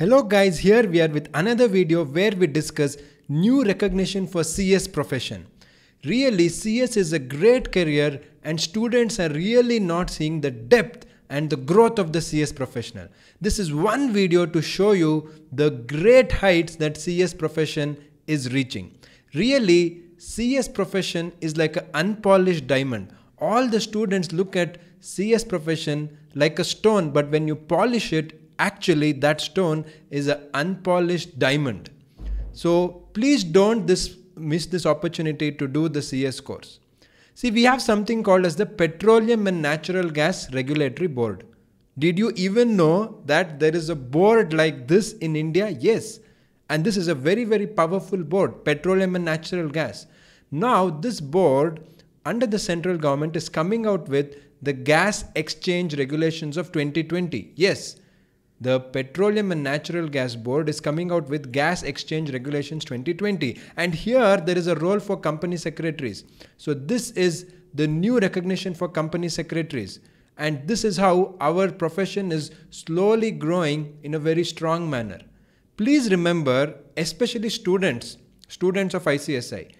Hello guys, here we are with another video where we discuss new recognition for CS profession. Really, CS is a great career and students are really not seeing the depth and the growth of the CS professional. This is one video to show you the great heights that CS profession is reaching. Really, CS profession is like an unpolished diamond. All the students look at CS profession like a stone, but when you polish it, actually that stone is an unpolished diamond. So please don't this, miss this opportunity to do the CS course. See, we have something called as the Petroleum and Natural Gas Regulatory Board. Did you even know that there is a board like this in India? Yes. And this is a very, very powerful board, Petroleum and Natural Gas. Now, this board under the central government is coming out with the gas exchange regulations of 2020. Yes, the Petroleum and Natural Gas Board is coming out with Gas Exchange Regulations 2020. And here there is a role for company secretaries. So this is the new recognition for company secretaries. And this is how our profession is slowly growing in a very strong manner. Please remember, especially students, students of ICSI,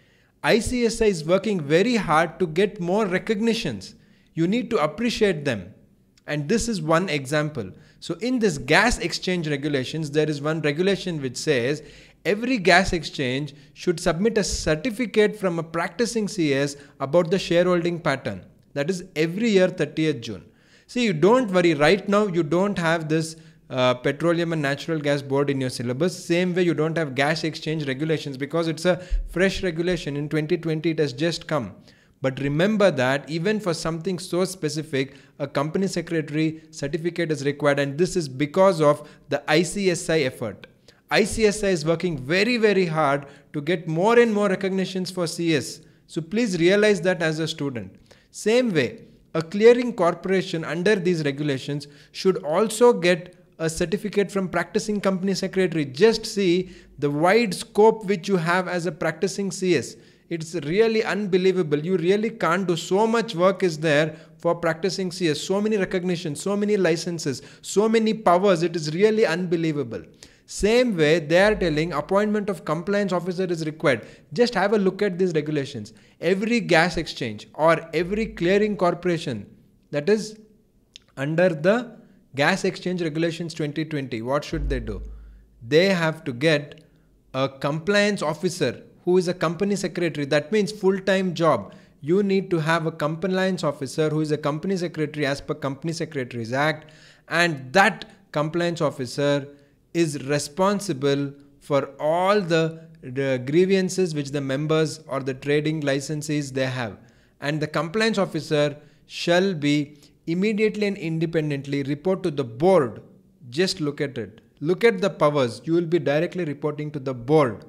ICSI is working very hard to get more recognitions. You need to appreciate them and this is one example. So in this gas exchange regulations, there is one regulation which says every gas exchange should submit a certificate from a practicing CS about the shareholding pattern. That is every year 30th June. See, you don't worry. Right now, you don't have this uh, petroleum and natural gas board in your syllabus same way you don't have gas exchange regulations because it's a fresh regulation in 2020 it has just come but remember that even for something so specific, a company secretary certificate is required, and this is because of the ICSI effort. ICSI is working very, very hard to get more and more recognitions for CS. So please realize that as a student. Same way, a clearing corporation under these regulations should also get a certificate from practicing company secretary. Just see the wide scope which you have as a practicing CS it's really unbelievable you really can't do so much work is there for practicing cs so many recognitions so many licenses so many powers it is really unbelievable same way they are telling appointment of compliance officer is required just have a look at these regulations every gas exchange or every clearing corporation that is under the gas exchange regulations 2020 what should they do they have to get a compliance officer who is a company secretary. That means full-time job. You need to have a compliance officer who is a company secretary as per Company Secretaries Act. And that compliance officer is responsible for all the, the grievances which the members or the trading licensees they have. And the compliance officer shall be immediately and independently report to the board. Just look at it. Look at the powers. You will be directly reporting to the board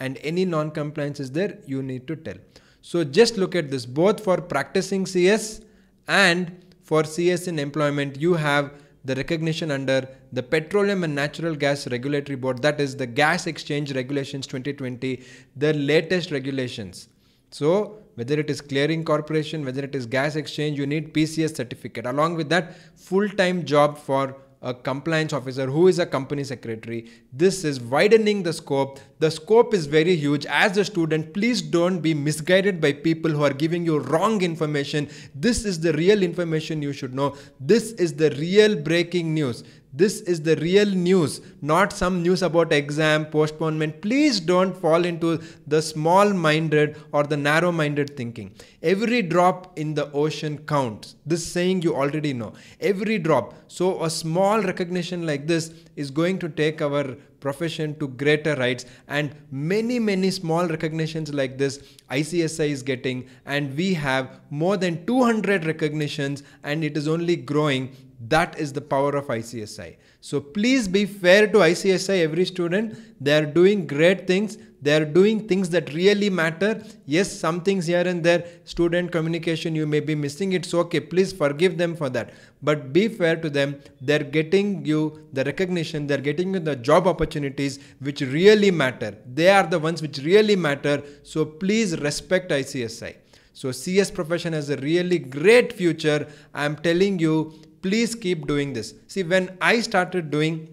and any non-compliance is there, you need to tell. So just look at this both for practicing CS and for CS in employment, you have the recognition under the Petroleum and Natural Gas Regulatory Board, that is the Gas Exchange Regulations 2020, the latest regulations. So whether it is clearing corporation, whether it is gas exchange, you need PCS certificate. Along with that, full-time job for a compliance officer, who is a company secretary. This is widening the scope. The scope is very huge. As a student, please don't be misguided by people who are giving you wrong information. This is the real information you should know. This is the real breaking news. This is the real news, not some news about exam, postponement. Please don't fall into the small minded or the narrow minded thinking. Every drop in the ocean counts. This saying you already know. Every drop. So, a small recognition like this is going to take our profession to greater heights and many many small recognitions like this ICSI is getting and we have more than 200 recognitions and it is only growing that is the power of ICSI. So please be fair to ICSI, every student. They are doing great things. They are doing things that really matter. Yes, some things here and there, student communication, you may be missing. It's okay. Please forgive them for that. But be fair to them. They're getting you the recognition. They're getting you the job opportunities which really matter. They are the ones which really matter. So please respect ICSI. So CS profession has a really great future. I'm telling you, please keep doing this. See, when I started doing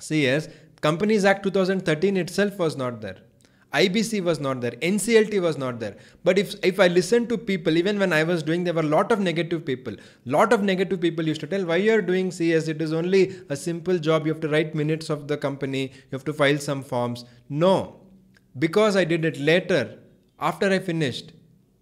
CS, Companies Act 2013 itself was not there. IBC was not there, NCLT was not there. But if if I listened to people, even when I was doing, there were a lot of negative people. Lot of negative people used to tell why you're doing CS. It is only a simple job. You have to write minutes of the company. You have to file some forms. No, because I did it later, after I finished,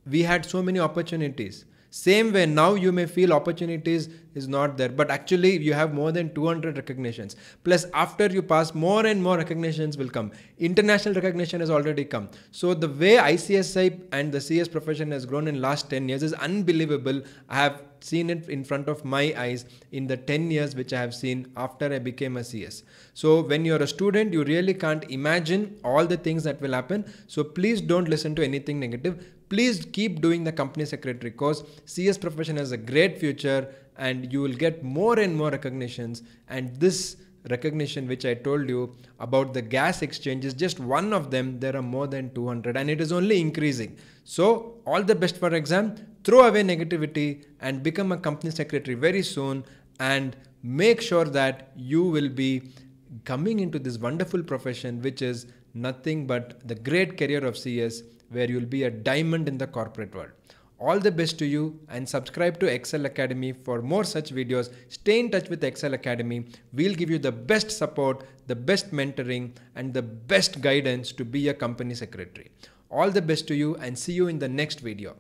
we had so many opportunities. Same way now you may feel opportunities is not there but actually you have more than 200 recognitions plus after you pass more and more recognitions will come international recognition has already come so the way icsi and the cs profession has grown in last 10 years is unbelievable i have seen it in front of my eyes in the 10 years which I have seen after I became a CS. So when you're a student, you really can't imagine all the things that will happen. So please don't listen to anything negative. Please keep doing the company secretary course. CS profession has a great future and you will get more and more recognitions and this recognition which I told you about the gas exchanges, just one of them, there are more than 200 and it is only increasing. So all the best for exam, throw away negativity and become a company secretary very soon and make sure that you will be coming into this wonderful profession which is nothing but the great career of CS where you'll be a diamond in the corporate world. All the best to you and subscribe to Excel Academy for more such videos. Stay in touch with Excel Academy. We'll give you the best support, the best mentoring and the best guidance to be a company secretary. All the best to you and see you in the next video.